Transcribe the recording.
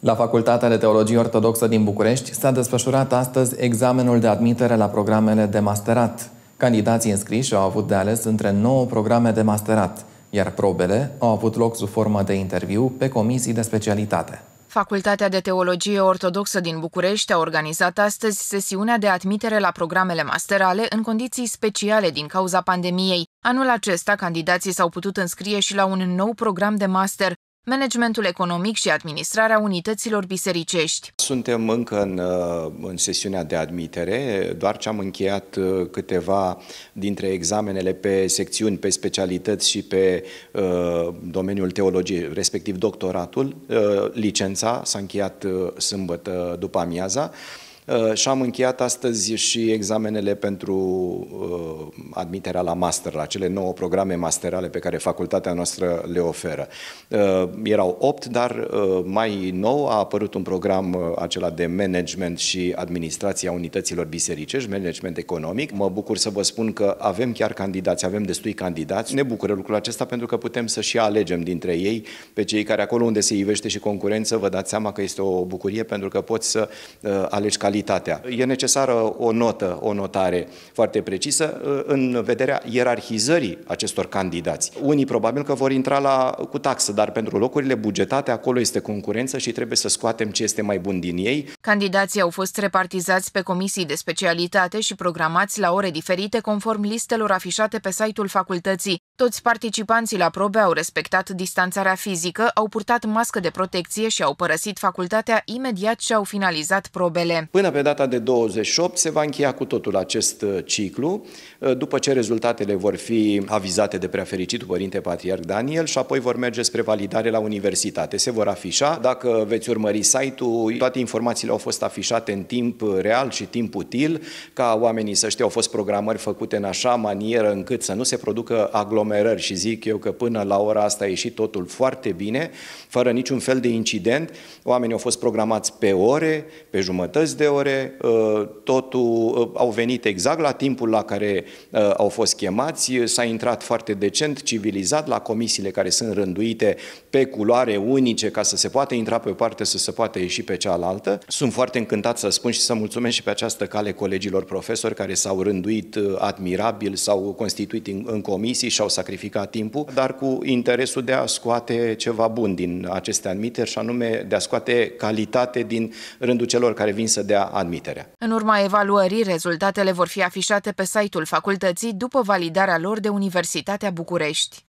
La Facultatea de Teologie Ortodoxă din București s-a desfășurat astăzi examenul de admitere la programele de masterat. Candidații înscriși au avut de ales între 9 programe de masterat, iar probele au avut loc sub formă de interviu pe comisii de specialitate. Facultatea de Teologie Ortodoxă din București a organizat astăzi sesiunea de admitere la programele masterale în condiții speciale din cauza pandemiei. Anul acesta, candidații s-au putut înscrie și la un nou program de master, managementul economic și administrarea unităților bisericești. Suntem încă în, uh, în sesiunea de admitere, doar ce am încheiat uh, câteva dintre examenele pe secțiuni, pe specialități și pe uh, domeniul teologiei, respectiv doctoratul. Uh, licența s-a încheiat uh, sâmbătă după amiaza. Uh, și am încheiat astăzi și examenele pentru uh, admiterea la master, la cele nouă programe masterale pe care facultatea noastră le oferă. Uh, erau opt, dar mai nou a apărut un program acela de management și administrația unităților bisericești, management economic. Mă bucur să vă spun că avem chiar candidați, avem destui candidați. Ne bucură lucrul acesta pentru că putem să și alegem dintre ei pe cei care acolo unde se ivește și concurență, vă dați seama că este o bucurie pentru că poți să alegi calitatea calitatea. E necesară o notă, o notare foarte precisă ă, în vederea ierarhizării acestor candidați. Unii probabil că vor intra la, cu taxă, dar pentru locurile bugetate acolo este concurență și trebuie să scoatem ce este mai bun din ei. Candidații au fost repartizați pe comisii de specialitate și programați la ore diferite conform listelor afișate pe site-ul facultății. Toți participanții la probe au respectat distanțarea fizică, au purtat mască de protecție și au părăsit facultatea imediat ce au finalizat probele. Până pe data de 28 se va încheia cu totul acest uh, ciclu, uh, după ce rezultatele vor fi avizate de preafericitul Părinte Patriarh Daniel și apoi vor merge spre validare la universitate. Se vor afișa, dacă veți urmări site-ul, toate informațiile au fost afișate în timp real și timp util, ca oamenii să știe, au fost programări făcute în așa manieră încât să nu se producă aglomerații aglomerări și zic eu că până la ora asta a ieșit totul foarte bine, fără niciun fel de incident. Oamenii au fost programați pe ore, pe jumătăți de ore, ă, totul ă, au venit exact la timpul la care ă, au fost chemați, s-a intrat foarte decent, civilizat la comisiile care sunt rânduite pe culoare unice ca să se poată intra pe o parte, să se poată ieși pe cealaltă. Sunt foarte încântat să spun și să mulțumesc și pe această cale colegilor profesori care s-au rânduit admirabil, s-au constituit în, în comisii și au sacrifica timpul, dar cu interesul de a scoate ceva bun din aceste admiteri și anume de a scoate calitate din rândul celor care vin să dea admiterea. În urma evaluării, rezultatele vor fi afișate pe site-ul facultății după validarea lor de Universitatea București.